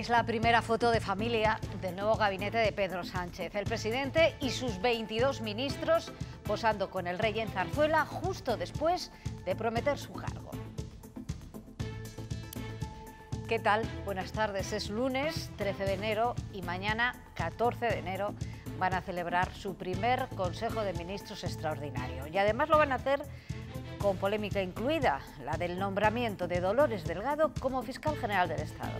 Es la primera foto de familia del nuevo gabinete de Pedro Sánchez. El presidente y sus 22 ministros posando con el rey en Zarzuela justo después de prometer su cargo. ¿Qué tal? Buenas tardes. Es lunes 13 de enero y mañana 14 de enero van a celebrar su primer Consejo de Ministros extraordinario. Y además lo van a hacer con polémica incluida, la del nombramiento de Dolores Delgado como fiscal general del Estado.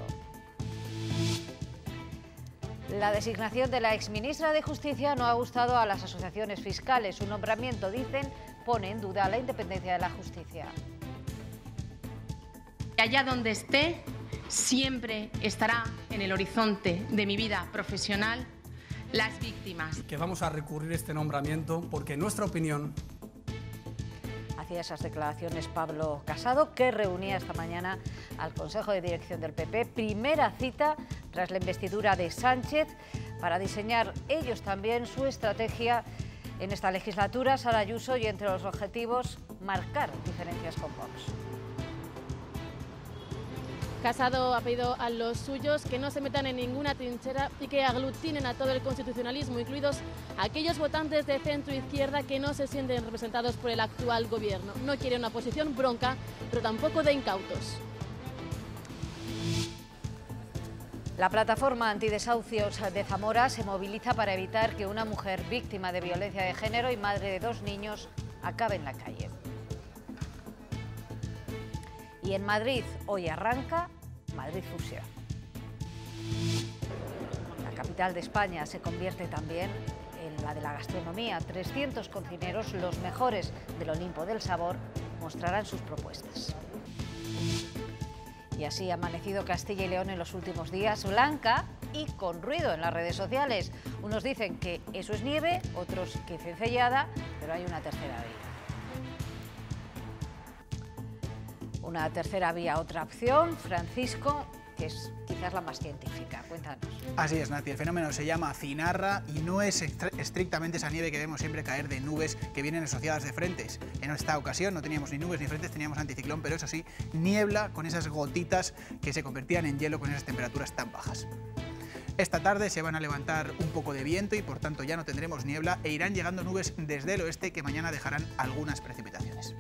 La designación de la exministra de Justicia no ha gustado a las asociaciones fiscales. Su nombramiento, dicen, pone en duda la independencia de la justicia. Allá donde esté, siempre estará en el horizonte de mi vida profesional las víctimas. Que vamos a recurrir este nombramiento porque, en nuestra opinión, hacía esas declaraciones Pablo Casado, que reunía esta mañana al Consejo de Dirección del PP, primera cita tras la investidura de Sánchez para diseñar ellos también su estrategia en esta legislatura. Sara Ayuso y entre los objetivos marcar diferencias con Vox. Casado ha pedido a los suyos que no se metan en ninguna trinchera y que aglutinen a todo el constitucionalismo, incluidos aquellos votantes de centro izquierda que no se sienten representados por el actual gobierno. No quiere una posición bronca, pero tampoco de incautos. La plataforma antidesahucios de Zamora se moviliza para evitar que una mujer víctima de violencia de género y madre de dos niños acabe en la calle. Y en Madrid hoy arranca Madrid Fusión. La capital de España se convierte también en la de la gastronomía. 300 cocineros, los mejores del Olimpo del Sabor, mostrarán sus propuestas. Y así ha amanecido Castilla y León en los últimos días, blanca y con ruido en las redes sociales. Unos dicen que eso es nieve, otros que cencellada, pero hay una tercera vía. Una tercera vía, otra opción, Francisco, que es quizás la más científica. Cuéntanos. Así es, Nati, El fenómeno se llama cinarra y no es estrictamente esa nieve que vemos siempre caer de nubes que vienen asociadas de frentes. En esta ocasión no teníamos ni nubes ni frentes, teníamos anticiclón, pero eso sí, niebla con esas gotitas que se convertían en hielo con esas temperaturas tan bajas. Esta tarde se van a levantar un poco de viento y por tanto ya no tendremos niebla e irán llegando nubes desde el oeste que mañana dejarán algunas precipitaciones.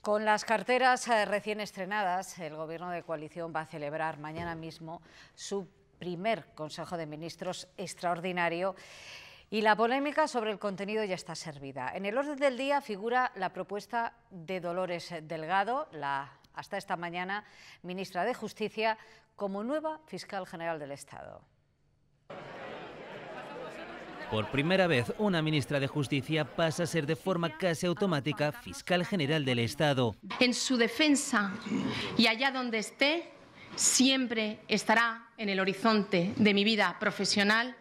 Con las carteras eh, recién estrenadas, el Gobierno de coalición va a celebrar mañana mismo su primer Consejo de Ministros extraordinario y la polémica sobre el contenido ya está servida. En el orden del día figura la propuesta de Dolores Delgado, la hasta esta mañana ministra de Justicia, como nueva fiscal general del Estado. Por primera vez, una ministra de Justicia pasa a ser de forma casi automática fiscal general del Estado. En su defensa y allá donde esté, siempre estará en el horizonte de mi vida profesional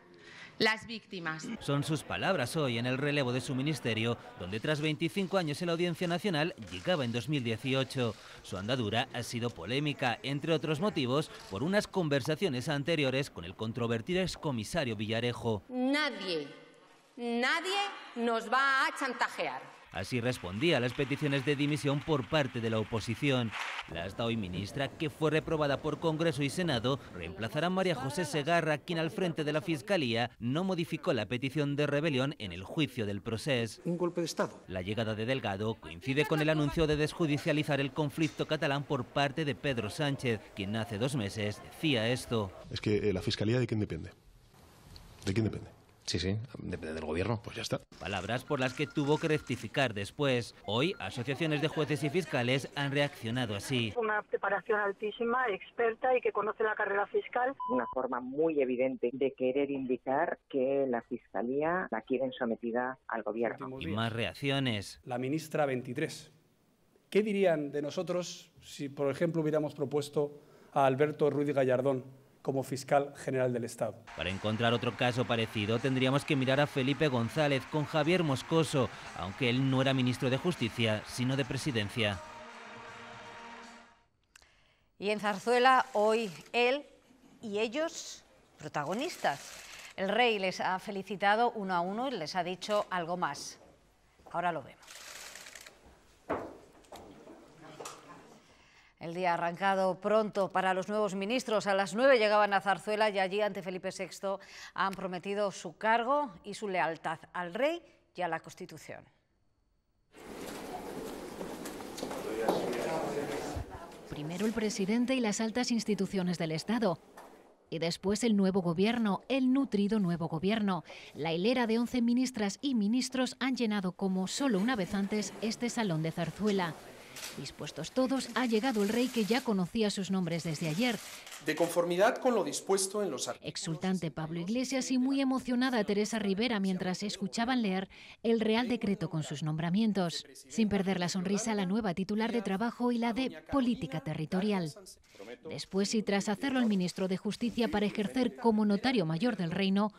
las víctimas. Son sus palabras hoy en el relevo de su ministerio, donde tras 25 años en la Audiencia Nacional llegaba en 2018. Su andadura ha sido polémica, entre otros motivos, por unas conversaciones anteriores con el controvertido excomisario Villarejo. Nadie, nadie nos va a chantajear. Así respondía a las peticiones de dimisión por parte de la oposición. La hasta hoy ministra, que fue reprobada por Congreso y Senado, reemplazará a María José Segarra, quien al frente de la Fiscalía no modificó la petición de rebelión en el juicio del proceso. Un golpe de Estado. La llegada de Delgado coincide con el anuncio de desjudicializar el conflicto catalán por parte de Pedro Sánchez, quien hace dos meses decía esto. Es que eh, la Fiscalía de quién depende. ¿De quién depende? Sí, sí, depende del gobierno. Pues ya está. Palabras por las que tuvo que rectificar después. Hoy, asociaciones de jueces y fiscales han reaccionado así. Una preparación altísima, experta y que conoce la carrera fiscal. Una forma muy evidente de querer indicar que la fiscalía la quieren sometida al gobierno. Y más reacciones. La ministra 23. ¿Qué dirían de nosotros si, por ejemplo, hubiéramos propuesto a Alberto Ruiz Gallardón como fiscal general del Estado. Para encontrar otro caso parecido tendríamos que mirar a Felipe González con Javier Moscoso, aunque él no era ministro de Justicia, sino de Presidencia. Y en Zarzuela hoy él y ellos protagonistas. El rey les ha felicitado uno a uno y les ha dicho algo más. Ahora lo vemos. El día arrancado pronto para los nuevos ministros. A las nueve llegaban a Zarzuela y allí ante Felipe VI han prometido su cargo y su lealtad al rey y a la Constitución. Primero el presidente y las altas instituciones del Estado. Y después el nuevo gobierno, el nutrido nuevo gobierno. La hilera de 11 ministras y ministros han llenado como solo una vez antes este salón de zarzuela. Dispuestos todos, ha llegado el rey que ya conocía sus nombres desde ayer. De conformidad con lo dispuesto en los Exultante Pablo Iglesias y muy emocionada Teresa Rivera mientras escuchaban leer el Real Decreto con sus nombramientos. Sin perder la sonrisa, la nueva titular de Trabajo y la de Política Territorial. Después y tras hacerlo el ministro de Justicia para ejercer como notario mayor del reino,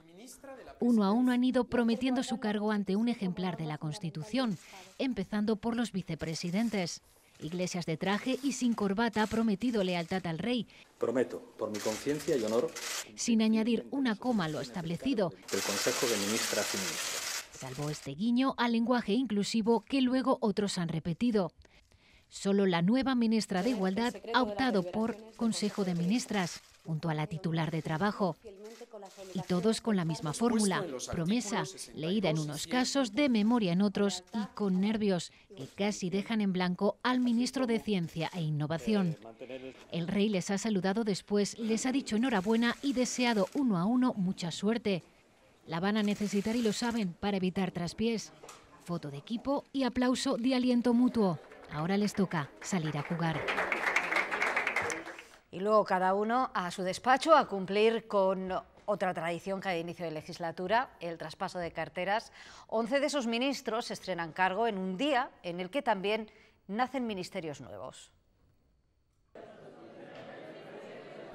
uno a uno han ido prometiendo su cargo ante un ejemplar de la Constitución, empezando por los vicepresidentes. Iglesias de traje y sin corbata ha prometido lealtad al rey. Prometo, por mi conciencia y honor. Sin añadir una coma a lo establecido. El Consejo de Ministras y Ministros. Salvo este guiño al lenguaje inclusivo que luego otros han repetido. Solo la nueva ministra de Igualdad ha optado por Consejo de Ministras junto a la titular de trabajo. Y todos con la misma fórmula, promesa, leída en unos casos, de memoria en otros y con nervios, que casi dejan en blanco al ministro de Ciencia e Innovación. Eh, el rey les ha saludado después, les ha dicho enhorabuena y deseado uno a uno mucha suerte. La van a necesitar y lo saben para evitar traspiés. Foto de equipo y aplauso de aliento mutuo. Ahora les toca salir a jugar y luego cada uno a su despacho a cumplir con otra tradición que hay de inicio de legislatura, el traspaso de carteras. Once de esos ministros estrenan cargo en un día en el que también nacen ministerios nuevos.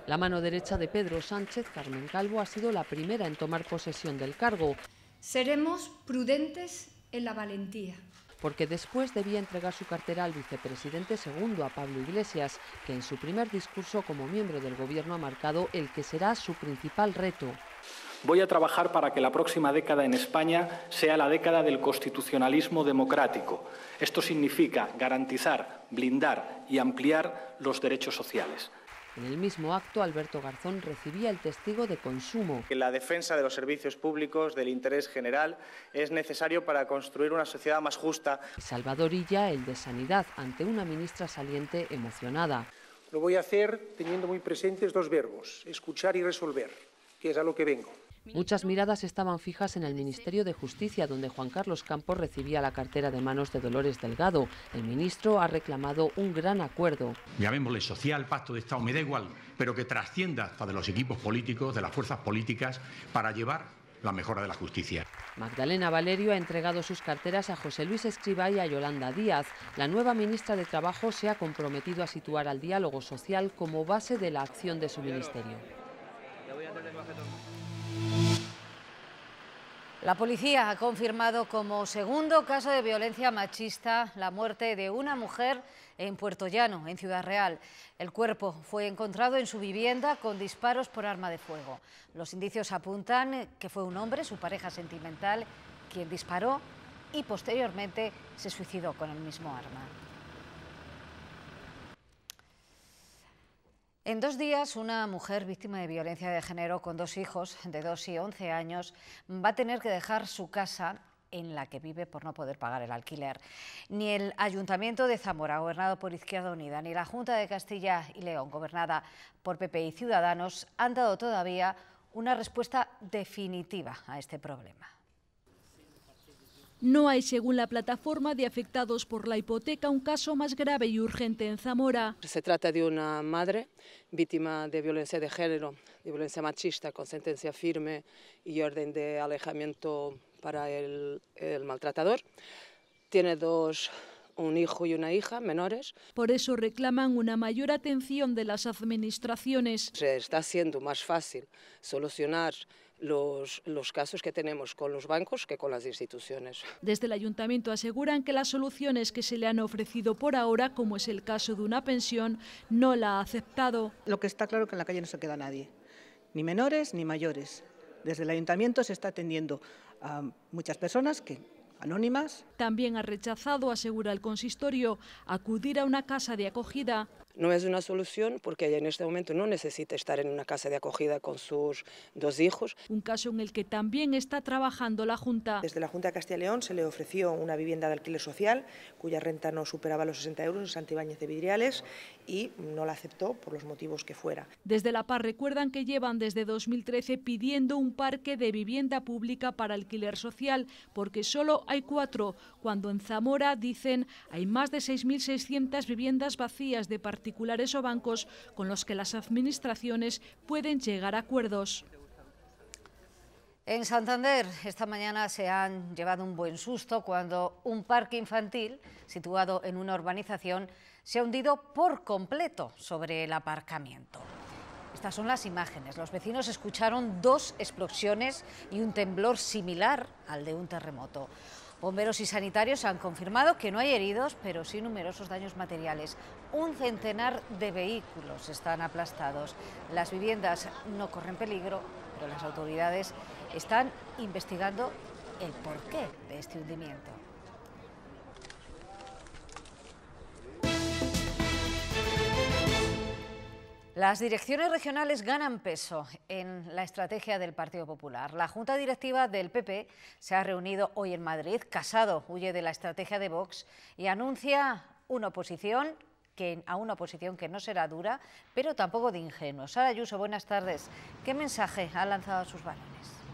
La mano derecha de Pedro Sánchez, Carmen Calvo, ha sido la primera en tomar posesión del cargo. Seremos prudentes en la valentía porque después debía entregar su cartera al vicepresidente segundo, a Pablo Iglesias, que en su primer discurso como miembro del Gobierno ha marcado el que será su principal reto. Voy a trabajar para que la próxima década en España sea la década del constitucionalismo democrático. Esto significa garantizar, blindar y ampliar los derechos sociales. En el mismo acto, Alberto Garzón recibía el testigo de consumo. Que La defensa de los servicios públicos, del interés general, es necesario para construir una sociedad más justa. Salvador Illa, el de Sanidad, ante una ministra saliente emocionada. Lo voy a hacer teniendo muy presentes dos verbos, escuchar y resolver, que es a lo que vengo. Muchas miradas estaban fijas en el Ministerio de Justicia, donde Juan Carlos Campos recibía la cartera de manos de Dolores Delgado. El ministro ha reclamado un gran acuerdo. Llamémosle social, pacto de Estado, me da igual, pero que trascienda hasta de los equipos políticos, de las fuerzas políticas, para llevar la mejora de la justicia. Magdalena Valerio ha entregado sus carteras a José Luis Escribá y a Yolanda Díaz. La nueva ministra de Trabajo se ha comprometido a situar al diálogo social como base de la acción de su ministerio. La policía ha confirmado como segundo caso de violencia machista la muerte de una mujer en Puerto Llano, en Ciudad Real. El cuerpo fue encontrado en su vivienda con disparos por arma de fuego. Los indicios apuntan que fue un hombre, su pareja sentimental, quien disparó y posteriormente se suicidó con el mismo arma. En dos días, una mujer víctima de violencia de género con dos hijos de 2 y 11 años va a tener que dejar su casa en la que vive por no poder pagar el alquiler. Ni el Ayuntamiento de Zamora, gobernado por Izquierda Unida, ni la Junta de Castilla y León, gobernada por PP y Ciudadanos, han dado todavía una respuesta definitiva a este problema. No hay, según la plataforma de afectados por la hipoteca, un caso más grave y urgente en Zamora. Se trata de una madre víctima de violencia de género, de violencia machista, con sentencia firme y orden de alejamiento para el, el maltratador. Tiene dos un hijo y una hija menores. Por eso reclaman una mayor atención de las administraciones. Se está haciendo más fácil solucionar los, casos que tenemos con los bancos que con las instituciones. Desde el ayuntamiento aseguran que las soluciones que se le han ofrecido por ahora, como es el caso de una pensión, no la ha aceptado. Lo que está claro es que en la calle no se queda nadie, ni menores ni mayores. Desde el ayuntamiento se está atendiendo a muchas personas que anónimas. También ha rechazado, asegura el consistorio, acudir a una casa de acogida no es una solución porque ella en este momento no necesita estar en una casa de acogida con sus dos hijos. Un caso en el que también está trabajando la Junta. Desde la Junta de Castilla y León se le ofreció una vivienda de alquiler social cuya renta no superaba los 60 euros en Santibáñez de Vidriales y no la aceptó por los motivos que fuera. Desde la Paz recuerdan que llevan desde 2013 pidiendo un parque de vivienda pública para alquiler social porque solo hay cuatro, cuando en Zamora dicen hay más de 6.600 viviendas vacías de partidos particulares o bancos con los que las administraciones pueden llegar a acuerdos. En Santander esta mañana se han llevado un buen susto cuando un parque infantil situado en una urbanización se ha hundido por completo sobre el aparcamiento. Estas son las imágenes. Los vecinos escucharon dos explosiones y un temblor similar al de un terremoto. Bomberos y sanitarios han confirmado que no hay heridos, pero sí numerosos daños materiales. Un centenar de vehículos están aplastados. Las viviendas no corren peligro, pero las autoridades están investigando el porqué de este hundimiento. Las direcciones regionales ganan peso en la estrategia del Partido Popular. La Junta Directiva del PP se ha reunido hoy en Madrid. Casado huye de la estrategia de Vox y anuncia una oposición que, a una oposición que no será dura, pero tampoco de ingenuo. Sara Ayuso, buenas tardes. ¿Qué mensaje ha lanzado a sus balones?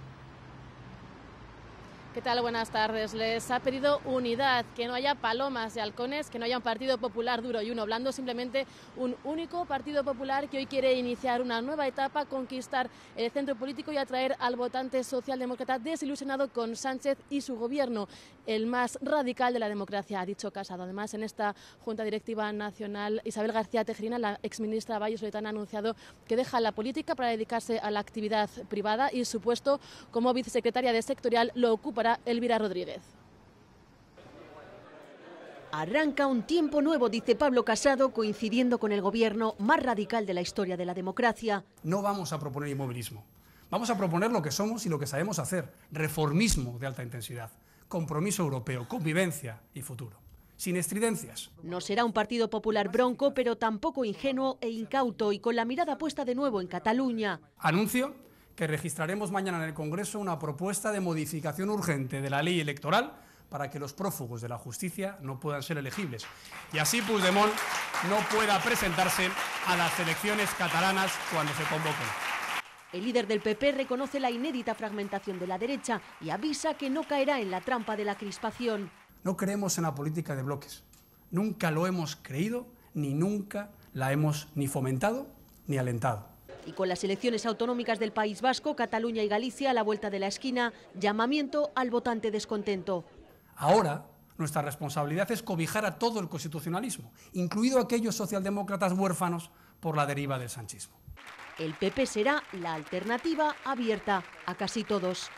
¿Qué tal? Buenas tardes. Les ha pedido unidad, que no haya palomas y halcones, que no haya un Partido Popular duro y uno blando, simplemente un único Partido Popular que hoy quiere iniciar una nueva etapa, conquistar el centro político y atraer al votante socialdemócrata desilusionado con Sánchez y su gobierno, el más radical de la democracia, ha dicho Casado. Además, en esta Junta Directiva Nacional, Isabel García Tejerina, la exministra Soletana, ha anunciado que deja la política para dedicarse a la actividad privada y su puesto como vicesecretaria de sectorial lo ocupa para Elvira Rodríguez. Arranca un tiempo nuevo, dice Pablo Casado, coincidiendo con el gobierno más radical de la historia de la democracia. No vamos a proponer inmovilismo. Vamos a proponer lo que somos y lo que sabemos hacer. Reformismo de alta intensidad, compromiso europeo, convivencia y futuro. Sin estridencias. No será un Partido Popular bronco, pero tampoco ingenuo e incauto y con la mirada puesta de nuevo en Cataluña. Anuncio que registraremos mañana en el Congreso una propuesta de modificación urgente de la ley electoral para que los prófugos de la justicia no puedan ser elegibles y así Puigdemont no pueda presentarse a las elecciones catalanas cuando se convoquen. El líder del PP reconoce la inédita fragmentación de la derecha y avisa que no caerá en la trampa de la crispación. No creemos en la política de bloques. Nunca lo hemos creído, ni nunca la hemos ni fomentado ni alentado. Y con las elecciones autonómicas del País Vasco, Cataluña y Galicia a la vuelta de la esquina, llamamiento al votante descontento. Ahora, nuestra responsabilidad es cobijar a todo el constitucionalismo, incluido aquellos socialdemócratas huérfanos por la deriva del sanchismo. El PP será la alternativa abierta a casi todos.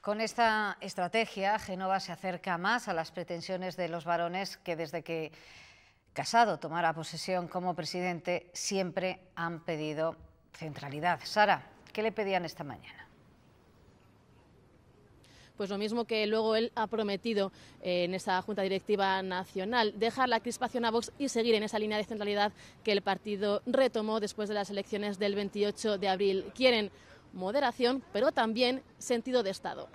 Con esta estrategia, Genova se acerca más a las pretensiones de los varones que desde que Casado tomara posesión como presidente, siempre han pedido centralidad. Sara, ¿qué le pedían esta mañana? pues lo mismo que luego él ha prometido eh, en esa Junta Directiva Nacional, dejar la crispación a Vox y seguir en esa línea de centralidad que el partido retomó después de las elecciones del 28 de abril. Quieren moderación, pero también sentido de Estado.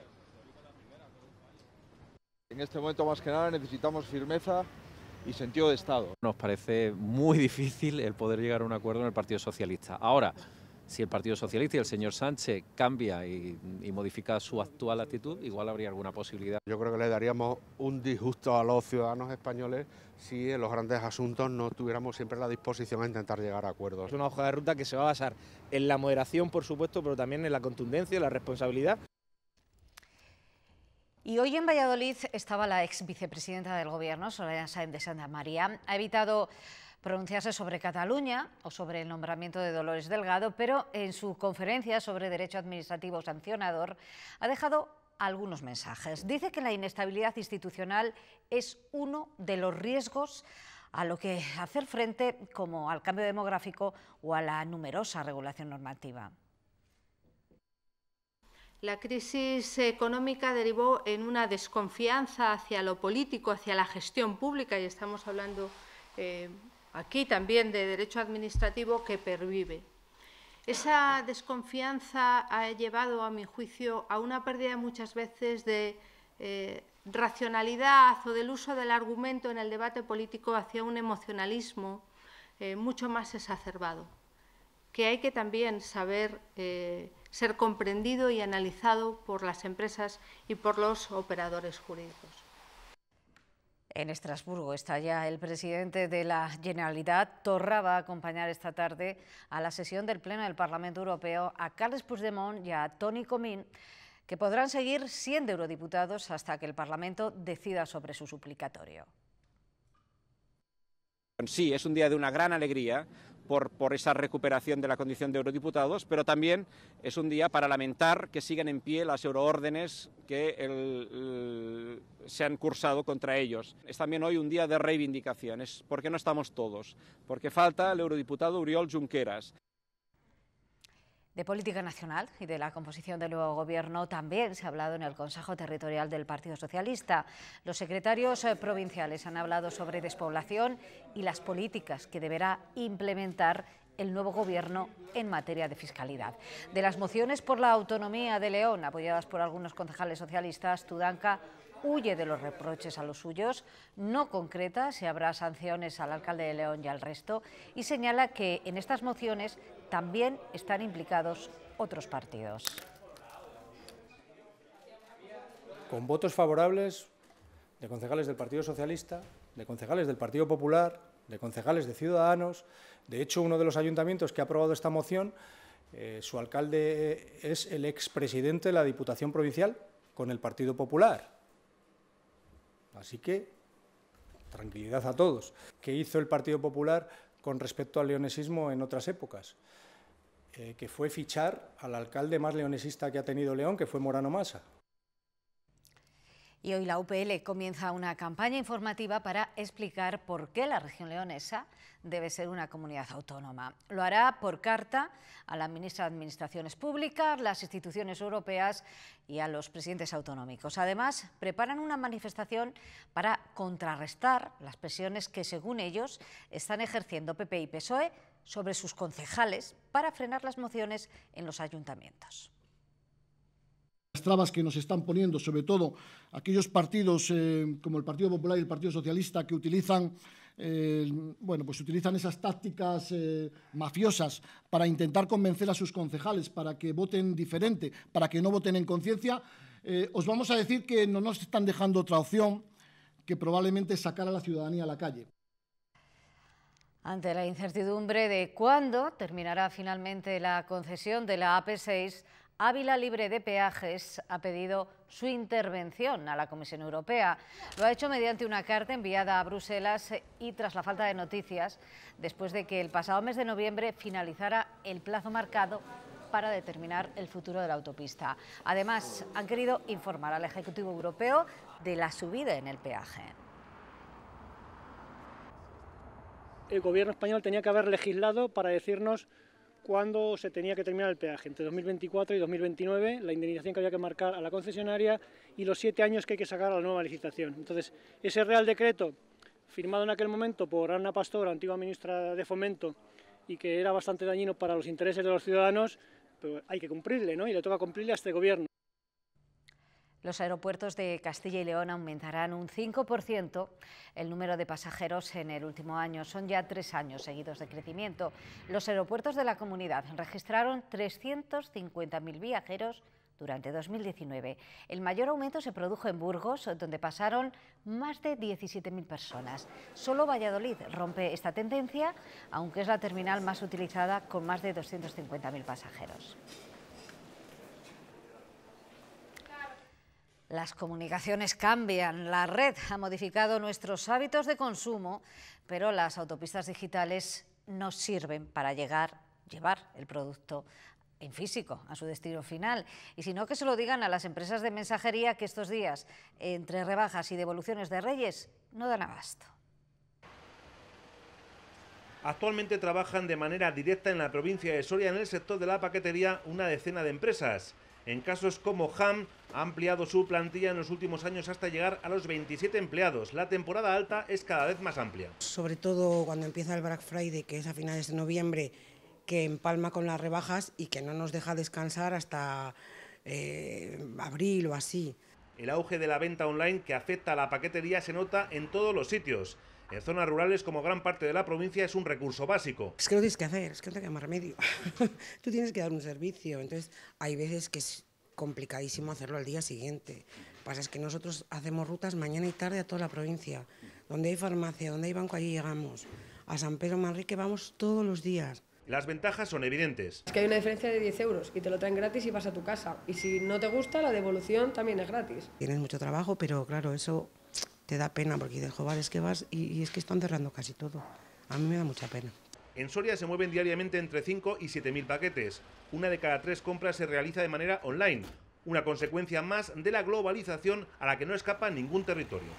En este momento más que nada necesitamos firmeza y sentido de Estado. Nos parece muy difícil el poder llegar a un acuerdo en el Partido Socialista. Ahora, si el Partido Socialista y el señor Sánchez cambia y, modifica su actual actitud, igual habría alguna posibilidad. Yo creo que le daríamos un disgusto a los ciudadanos españoles si en los grandes asuntos no tuviéramos siempre la disposición a intentar llegar a acuerdos. Es una hoja de ruta que se va a basar en la moderación, por supuesto, pero también en la contundencia, y la responsabilidad. Y hoy en Valladolid estaba la ex vicepresidenta del Gobierno, Soraya Sáenz de Santa María. Ha evitado pronunciarse sobre Cataluña o sobre el nombramiento de Dolores Delgado, pero en su conferencia sobre Derecho Administrativo Sancionador ha dejado algunos mensajes. Dice que la inestabilidad institucional es uno de los riesgos a lo que hacer frente como al cambio demográfico o a la numerosa regulación normativa. La crisis económica derivó en una desconfianza hacia lo político, hacia la gestión pública, y estamos hablando eh, aquí también de derecho administrativo que pervive. Esa desconfianza ha llevado, a mi juicio, a una pérdida muchas veces de eh, racionalidad o del uso del argumento en el debate político hacia un emocionalismo eh, mucho más exacerbado que hay que también saber eh, ser comprendido y analizado por las empresas y por los operadores jurídicos. En Estrasburgo está ya el presidente de la Generalitat. Torra va a acompañar esta tarde a la sesión del Pleno del Parlamento Europeo a Carles Puigdemont y a Tony Comín, que podrán seguir siendo eurodiputados hasta que el Parlamento decida sobre su suplicatorio. Sí, es un día de una gran alegría por, esa recuperación de la condición de eurodiputados, pero también es un día para lamentar que sigan en pie las euroórdenes que se han cursado contra ellos. Es también hoy un día de reivindicaciones, porque no estamos todos, porque falta el eurodiputado Uriol Junqueras. De política nacional y de la composición del nuevo gobierno también se ha hablado en el Consejo Territorial del Partido Socialista. Los secretarios eh, provinciales han hablado sobre despoblación y las políticas que deberá implementar el nuevo gobierno en materia de fiscalidad. De las mociones por la autonomía de León, apoyadas por algunos concejales socialistas, Tudanca huye de los reproches a los suyos, no concreta si habrá sanciones al alcalde de León y al resto, y señala que en estas mociones también están implicados otros partidos. Con votos favorables de concejales del Partido Socialista, de concejales del Partido Popular, de concejales, de ciudadanos. De hecho, uno de los ayuntamientos que ha aprobado esta moción, eh, su alcalde es el expresidente de la Diputación Provincial con el Partido Popular. Así que, tranquilidad a todos. ¿Qué hizo el Partido Popular con respecto al leonesismo en otras épocas? Eh, que fue fichar al alcalde más leonesista que ha tenido León, que fue Morano Massa. Y hoy la UPL comienza una campaña informativa para explicar por qué la región leonesa debe ser una comunidad autónoma. Lo hará por carta a la ministra de Administraciones Públicas, las instituciones europeas y a los presidentes autonómicos. Además, preparan una manifestación para contrarrestar las presiones que, según ellos, están ejerciendo PP y PSOE sobre sus concejales para frenar las mociones en los ayuntamientos trabas que nos están poniendo, sobre todo aquellos partidos eh, como el Partido Popular y el Partido Socialista que utilizan eh, bueno, pues utilizan esas tácticas eh, mafiosas para intentar convencer a sus concejales para que voten diferente, para que no voten en conciencia, os vamos a decir que no nos están dejando otra opción que probablemente sacar a la ciudadanía a la calle. Ante la incertidumbre de cuándo terminará finalmente la concesión de la AP6, Ávila Libre de Peajes ha pedido su intervención a la Comisión Europea. Lo ha hecho mediante una carta enviada a Bruselas y tras la falta de noticias, después de que el pasado mes de noviembre finalizara el plazo marcado para determinar el futuro de la autopista. Además, han querido informar al Ejecutivo Europeo de la subida en el peaje. El gobierno español tenía que haber legislado para decirnos cuándo se tenía que terminar el peaje, entre 2024 y 2029, la indemnización que había que marcar a la concesionaria y los siete años que hay que sacar a la nueva licitación. Entonces, ese Real Decreto, firmado en aquel momento por Ana Pastor, antigua ministra de Fomento, y que era bastante dañino para los intereses de los ciudadanos, pues, hay que cumplirle, ¿no? Y le toca cumplirle a este gobierno. Los aeropuertos de Castilla y León aumentarán un 5% el número de pasajeros en el último año. Son ya tres años seguidos de crecimiento. Los aeropuertos de la comunidad registraron 350.000 viajeros durante 2019. El mayor aumento se produjo en Burgos, donde pasaron más de 17.000 personas. Solo Valladolid rompe esta tendencia, aunque es la terminal más utilizada con más de 250.000 pasajeros. Las comunicaciones cambian, la red ha modificado nuestros hábitos de consumo, pero las autopistas digitales no sirven para llegar, llevar el producto en físico a su destino final. Y si no, que se lo digan a las empresas de mensajería que estos días, entre rebajas y devoluciones de reyes, no dan abasto. Actualmente trabajan de manera directa en la provincia de Soria en el sector de la paquetería una decena de empresas en casos como Ham, ha ampliado su plantilla en los últimos años hasta llegar a los 27 empleados. La temporada alta es cada vez más amplia. Sobre todo cuando empieza el Black Friday, que es a finales de noviembre, que empalma con las rebajas y que no nos deja descansar hasta eh, abril o así. El auge de la venta online que afecta a la paquetería se nota en todos los sitios. En zonas rurales, como gran parte de la provincia, es un recurso básico. Es que no tienes que hacer, es que no te queda más remedio. Tú tienes que dar un servicio, entonces hay veces que es complicadísimo hacerlo al día siguiente. pasa es que nosotros hacemos rutas mañana y tarde a toda la provincia. Donde hay farmacia, donde hay banco, allí llegamos. A San Pedro Manrique vamos todos los días. Las ventajas son evidentes. Es que hay una diferencia de 10 euros y te lo traen gratis y vas a tu casa. Y si no te gusta, la devolución también es gratis. Tienes mucho trabajo, pero claro, eso da pena porque dices, joder, es que vas y, es que están cerrando casi todo. A mí me da mucha pena. En Soria se mueven diariamente entre 5 y mil paquetes. Una de cada tres compras se realiza de manera online, una consecuencia más de la globalización a la que no escapa ningún territorio.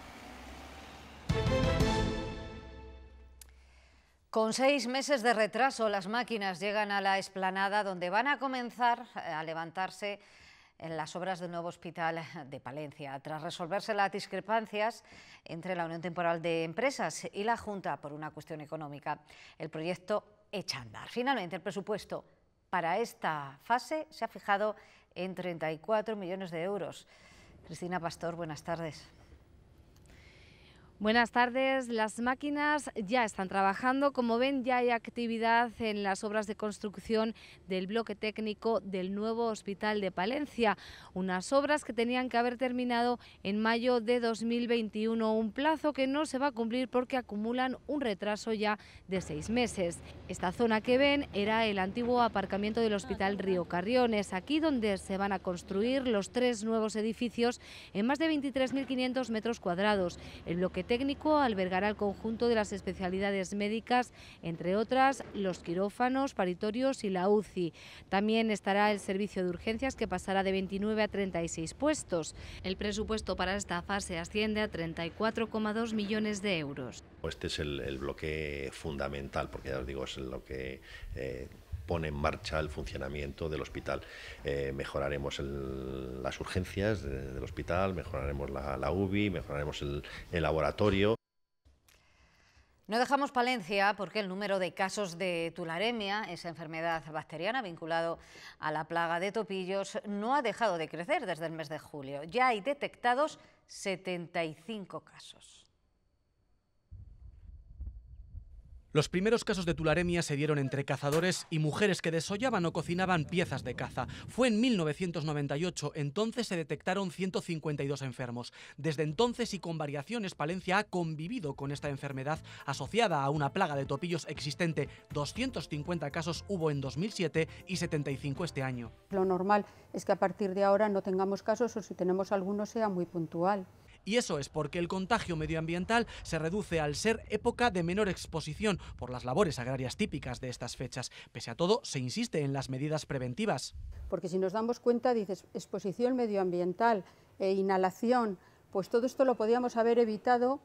Con seis meses de retraso, las máquinas llegan a la explanada donde van a comenzar a levantarse en las obras del nuevo hospital de Palencia. Tras resolverse las discrepancias entre la Unión Temporal de Empresas y la Junta por una cuestión económica, el proyecto echa a andar. Finalmente, el presupuesto para esta fase se ha fijado en 34 millones de euros. Cristina Pastor, buenas tardes. Buenas tardes. Las máquinas ya están trabajando. Como ven, ya hay actividad en las obras de construcción del bloque técnico del nuevo hospital de Palencia. Unas obras que tenían que haber terminado en mayo de 2021, un plazo que no se va a cumplir porque acumulan un retraso ya de seis meses. Esta zona que ven era el antiguo aparcamiento del Hospital Río Carriones, aquí donde se van a construir los tres nuevos edificios en más de 23.500 metros cuadrados. El bloque técnico técnico, albergará el conjunto de las especialidades médicas, entre otras los quirófanos, paritorios y la UCI. También estará el servicio de urgencias que pasará de 29 a 36 puestos. El presupuesto para esta fase asciende a 34,2 millones de euros. Este es el, bloque fundamental porque ya os digo, es lo que eh, pone en marcha el funcionamiento del hospital. Eh, mejoraremos las urgencias del hospital, mejoraremos la, la UBI, mejoraremos el, laboratorio. No dejamos Palencia porque el número de casos de tularemia, esa enfermedad bacteriana vinculado a la plaga de topillos, no ha dejado de crecer desde el mes de julio. Ya hay detectados 75 casos. Los primeros casos de tularemia se dieron entre cazadores y mujeres que desollaban o cocinaban piezas de caza. Fue en 1998, entonces se detectaron 152 enfermos. Desde entonces y con variaciones, Palencia ha convivido con esta enfermedad asociada a una plaga de topillos existente. 250 casos hubo en 2007 y 75 este año. Lo normal es que a partir de ahora no tengamos casos o si tenemos algunos sea muy puntual. Y eso es porque el contagio medioambiental se reduce al ser época de menor exposición por las labores agrarias típicas de estas fechas. Pese a todo, se insiste en las medidas preventivas. Porque si nos damos cuenta, dices, exposición medioambiental e inhalación, pues todo esto lo podíamos haber evitado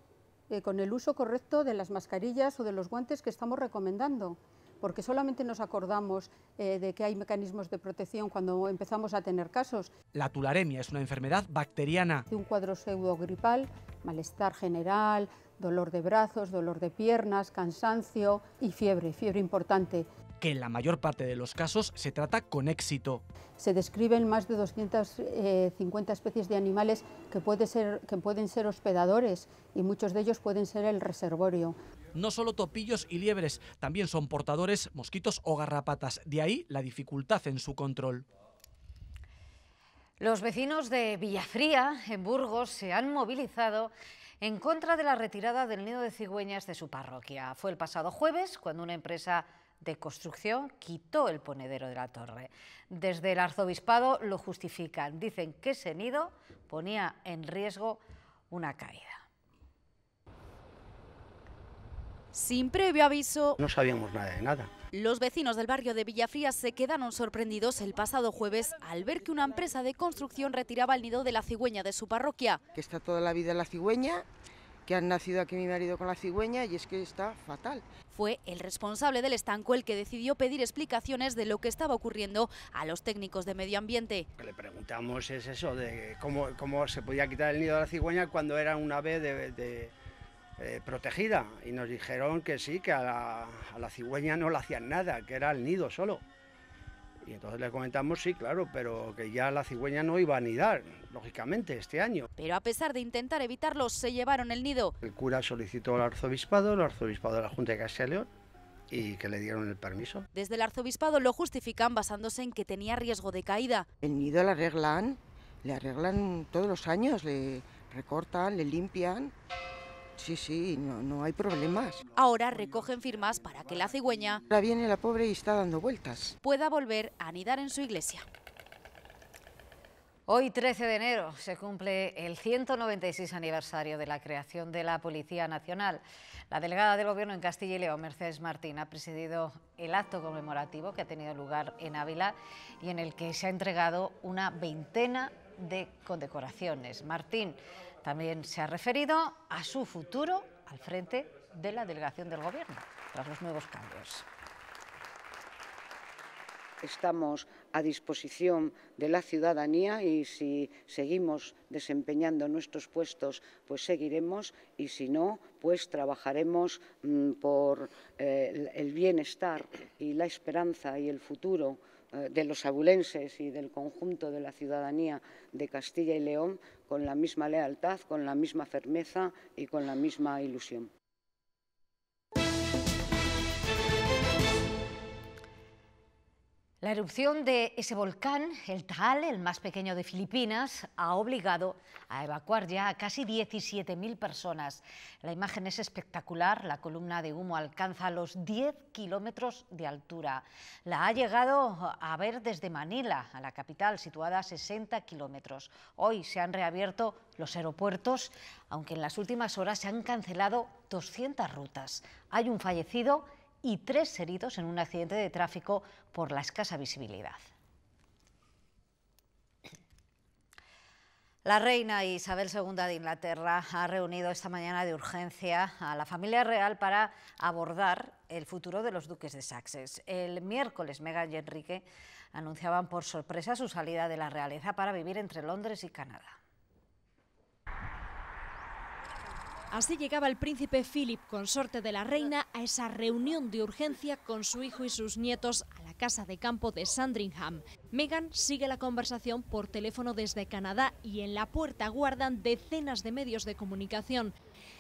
eh, con el uso correcto de las mascarillas o de los guantes que estamos recomendando porque solamente nos acordamos eh, de que hay mecanismos de protección cuando empezamos a tener casos. La tularemia es una enfermedad bacteriana. Un cuadro pseudogripal, malestar general, dolor de brazos, dolor de piernas, cansancio y fiebre, fiebre importante que en la mayor parte de los casos se trata con éxito. Se describen más de 250 eh, especies de animales que pueden ser hospedadores y muchos de ellos pueden ser el reservorio no solo topillos y liebres, también son portadores mosquitos o garrapatas. De ahí la dificultad en su control. Los vecinos de Villafría, en Burgos, se han movilizado en contra de la retirada del nido de cigüeñas de su parroquia. Fue el pasado jueves cuando una empresa de construcción quitó el ponedero de la torre. Desde el arzobispado lo justifican. Dicen que ese nido ponía en riesgo una caída. sin previo aviso. No sabíamos nada de nada. Los vecinos del barrio de Villafrías se quedaron sorprendidos el pasado jueves al ver que una empresa de construcción retiraba el nido de la cigüeña de su parroquia. Que está toda la vida la cigüeña, que han nacido aquí mi marido con la cigüeña y es que está fatal. Fue el responsable del estanco el que decidió pedir explicaciones de lo que estaba ocurriendo a los técnicos de medio ambiente. que le preguntamos es eso, de cómo, cómo se podía quitar el nido de la cigüeña cuando era un ave de eh, protegida y nos dijeron que sí, que a la, cigüeña no le hacían nada, que era el nido solo. Y entonces le comentamos, sí, claro, pero que ya la cigüeña no iba a nidar, lógicamente, este año. Pero a pesar de intentar evitarlo, se llevaron el nido. El cura solicitó al arzobispado, al arzobispado de la Junta de Castilla y y que le dieron el permiso. Desde el arzobispado lo justifican basándose en que tenía riesgo de caída. El nido lo arreglan, le arreglan todos los años, le recortan, le limpian. Sí, sí, no, hay problemas. Ahora recogen firmas para que la cigüeña... Ahora viene la pobre y está dando vueltas. ...pueda volver a anidar en su iglesia. Hoy, 13 de enero, se cumple el 196 aniversario de la creación de la Policía Nacional. La delegada del Gobierno en Castilla y León, Mercedes Martín, ha presidido el acto conmemorativo que ha tenido lugar en Ávila y en el que se ha entregado una veintena de condecoraciones. Martín también se ha referido a su futuro al frente de la delegación del Gobierno tras los nuevos cambios. Estamos a disposición de la ciudadanía y si seguimos desempeñando nuestros puestos, pues seguiremos y si no, pues trabajaremos mm, por eh, el bienestar y la esperanza y el futuro eh, de los abulenses y del conjunto de la ciudadanía de Castilla y León con la misma lealtad, con la misma firmeza y con la misma ilusión. La erupción de ese volcán, el Taal, el más pequeño de Filipinas, ha obligado a evacuar ya a casi 17.000 personas. La imagen es espectacular, la columna de humo alcanza los 10 kilómetros de altura. La ha llegado a ver desde Manila, a la capital, situada a 60 kilómetros. Hoy se han reabierto los aeropuertos, aunque en las últimas horas se han cancelado 200 rutas. Hay un fallecido y tres heridos en un accidente de tráfico por la escasa visibilidad. La reina Isabel II de Inglaterra ha reunido esta mañana de urgencia a la familia real para abordar el futuro de los duques de Sussex. El miércoles, Meghan y Enrique anunciaban por sorpresa su salida de la realeza para vivir entre Londres y Canadá. Así llegaba el príncipe Philip, consorte de la reina, a esa reunión de urgencia con su hijo y sus nietos a la casa de campo de Sandringham. Meghan sigue la conversación por teléfono desde Canadá y en la puerta guardan decenas de medios de comunicación.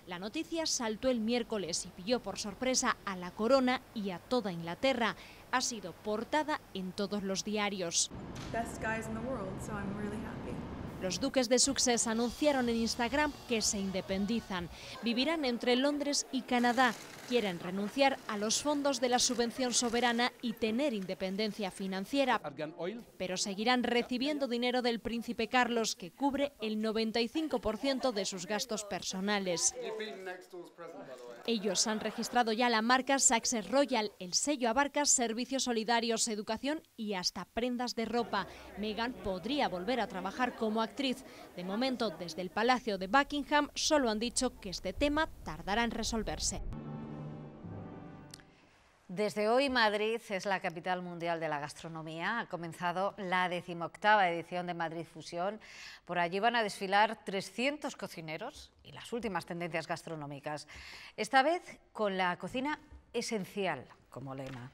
La noticia saltó el miércoles y pilló por sorpresa a la corona y a toda Inglaterra. Ha sido portada en todos los diarios. Best guys los duques de Sussex anunciaron en Instagram que se independizan. Vivirán entre Londres y Canadá. Quieren renunciar a los fondos de la subvención soberana y tener independencia financiera, pero seguirán recibiendo dinero del príncipe Carlos, que cubre el 95% de sus gastos personales. Ellos han registrado ya la marca Sussex Royal. El sello abarca servicios solidarios, educación y hasta prendas de ropa. Meghan podría volver a trabajar como de momento, desde el Palacio de Buckingham solo han dicho que este tema tardará en resolverse. Desde hoy Madrid es la capital mundial de la gastronomía. Ha comenzado la decimoctava edición de Madrid Fusión. Por allí van a desfilar 300 cocineros y las últimas tendencias gastronómicas. Esta vez con la cocina esencial como lema.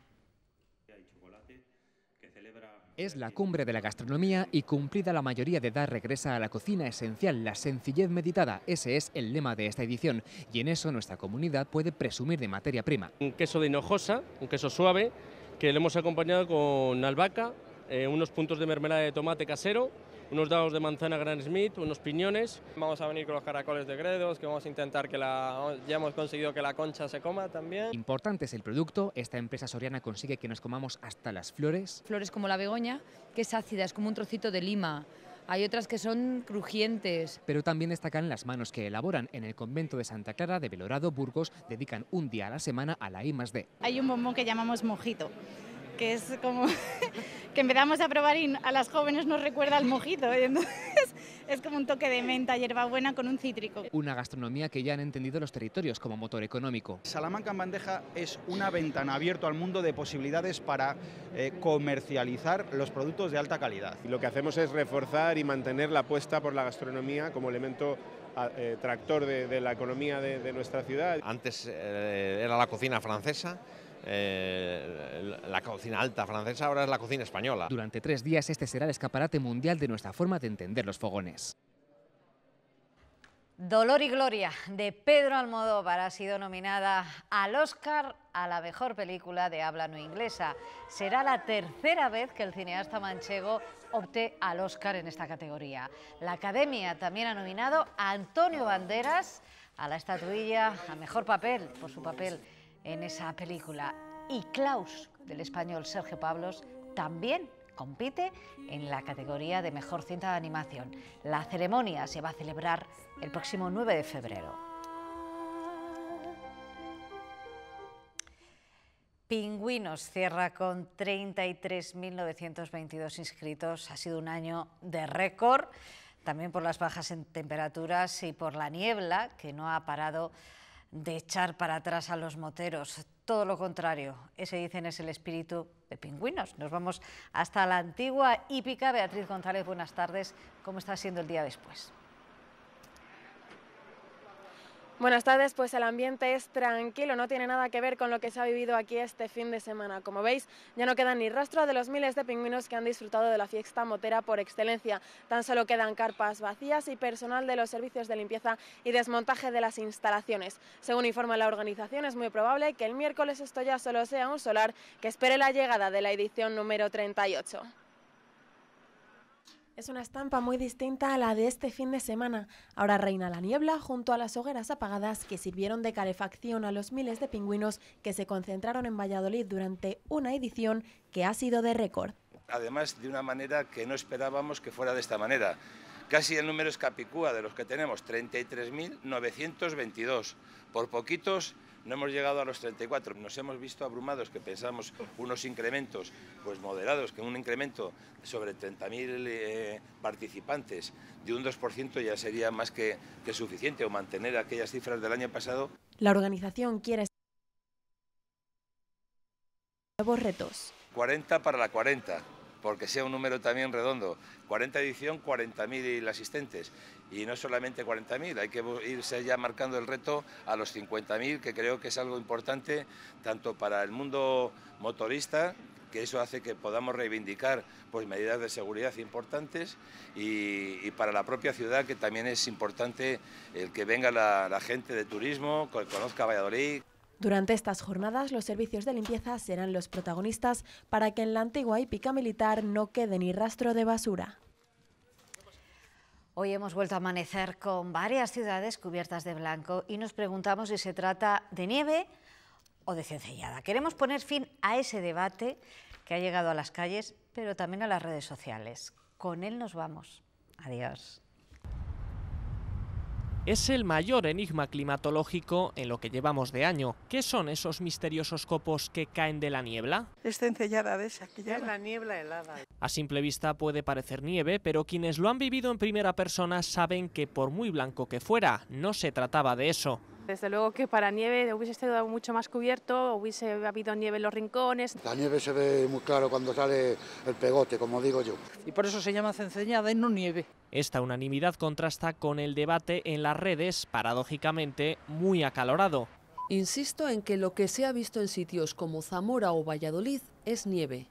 Es la cumbre de la gastronomía y cumplida la mayoría de edad regresa a la cocina esencial, la sencillez meditada. Ese es el lema de esta edición y en eso nuestra comunidad puede presumir de materia prima. Un queso de hinojosa, un queso suave, que le hemos acompañado con albahaca, eh, unos puntos de mermelada de tomate casero unos dados de manzana Gran Smith, unos piñones. Vamos a venir con los caracoles de Gredos, que vamos a intentar que la... ya hemos conseguido que la concha se coma también. Importante es el producto, esta empresa soriana consigue que nos comamos hasta las flores. Flores como la begoña, que es ácida, es como un trocito de lima. Hay otras que son crujientes. Pero también destacan las manos que elaboran. En el convento de Santa Clara de Belorado, Burgos, dedican un día a la semana a la I+.D. Hay un bombón que llamamos mojito que es como que empezamos a probar y a las jóvenes nos recuerda al mojito. entonces es como un toque de menta, hierbabuena con un cítrico. Una gastronomía que ya han entendido los territorios como motor económico. Salamanca en bandeja es una ventana abierta al mundo de posibilidades para eh, comercializar los productos de alta calidad. Lo que hacemos es reforzar y mantener la apuesta por la gastronomía como elemento eh, tractor de, la economía de, nuestra ciudad. Antes eh, era la cocina francesa, eh, la cocina alta francesa, ahora es la cocina española. Durante tres días este será el escaparate mundial de nuestra forma de entender los fogones. Dolor y Gloria de Pedro Almodóvar ha sido nominada al Oscar a la mejor película de habla no inglesa. Será la tercera vez que el cineasta manchego opte al Oscar en esta categoría. La Academia también ha nominado a Antonio Banderas a la estatuilla a mejor papel por su papel en esa película. Y Klaus, del español Sergio Pablos, también compite en la categoría de mejor cinta de animación. La ceremonia se va a celebrar el próximo 9 de febrero. Pingüinos cierra con 33.922 inscritos. Ha sido un año de récord, también por las bajas en temperaturas y por la niebla que no ha parado de echar para atrás a los moteros. Todo lo contrario, ese dicen es el espíritu de pingüinos. Nos vamos hasta la antigua hípica. Beatriz González, buenas tardes. ¿Cómo está siendo el día después? Buenas tardes, pues el ambiente es tranquilo, no tiene nada que ver con lo que se ha vivido aquí este fin de semana. Como veis, ya no queda ni rastro de los miles de pingüinos que han disfrutado de la fiesta motera por excelencia. Tan solo quedan carpas vacías y personal de los servicios de limpieza y desmontaje de las instalaciones. Según informa la organización, es muy probable que el miércoles esto ya solo sea un solar que espere la llegada de la edición número 38. Es una estampa muy distinta a la de este fin de semana. Ahora reina la niebla junto a las hogueras apagadas que sirvieron de calefacción a los miles de pingüinos que se concentraron en Valladolid durante una edición que ha sido de récord. Además, de una manera que no esperábamos que fuera de esta manera casi el número es capicúa de los que tenemos, 33.922. Por poquitos no hemos llegado a los 34. Nos hemos visto abrumados, que pensamos unos incrementos pues moderados, que un incremento sobre 30.000 eh, participantes de un 2% ya sería más que, que suficiente o mantener aquellas cifras del año pasado. La organización quiere nuevos retos. 40 para la 40 porque sea un número también redondo. 40 edición, 40.000 asistentes. Y no solamente 40.000, hay que irse ya marcando el reto a los 50.000, que creo que es algo importante tanto para el mundo motorista, que eso hace que podamos reivindicar pues, medidas de seguridad importantes y, para la propia ciudad que también es importante el que venga la, la gente de turismo, que conozca Valladolid. Durante estas jornadas, los servicios de limpieza serán los protagonistas para que en la antigua hípica militar no quede ni rastro de basura. Hoy hemos vuelto a amanecer con varias ciudades cubiertas de blanco y nos preguntamos si se trata de nieve o de cencellada. Queremos poner fin a ese debate que ha llegado a las calles, pero también a las redes sociales. Con él nos vamos. Adiós es el mayor enigma climatológico en lo que llevamos de año. ¿Qué son esos misteriosos copos que caen de la niebla? Esta encellada de esa que ya es la niebla helada. A simple vista puede parecer nieve, pero quienes lo han vivido en primera persona saben que por muy blanco que fuera, no se trataba de eso. Desde luego que para nieve hubiese estado mucho más cubierto, hubiese habido nieve en los rincones. La nieve se ve muy claro cuando sale el pegote, como digo yo. Y por eso se llama cenceñada y no nieve. Esta unanimidad contrasta con el debate en las redes, paradójicamente muy acalorado. Insisto en que lo que se ha visto en sitios como Zamora o Valladolid es nieve.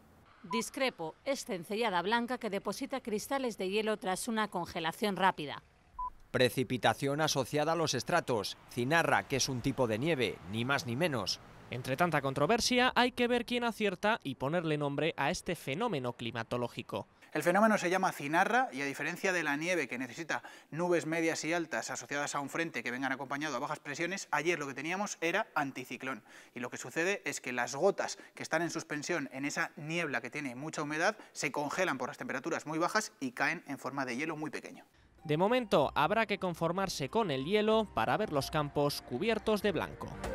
Discrepo, es cencellada blanca que deposita cristales de hielo tras una congelación rápida. Precipitación asociada a los estratos, cinarra, que es un tipo de nieve, ni más ni menos. Entre tanta controversia, hay que ver quién acierta y ponerle nombre a este fenómeno climatológico. El fenómeno se llama cinarra y a diferencia de la nieve que necesita nubes medias y altas asociadas a un frente que vengan acompañado a bajas presiones, ayer lo que teníamos era anticiclón. Y lo que sucede es que las gotas que están en suspensión en esa niebla que tiene mucha humedad se congelan por las temperaturas muy bajas y caen en forma de hielo muy pequeño. De momento habrá que conformarse con el hielo para ver los campos cubiertos de blanco.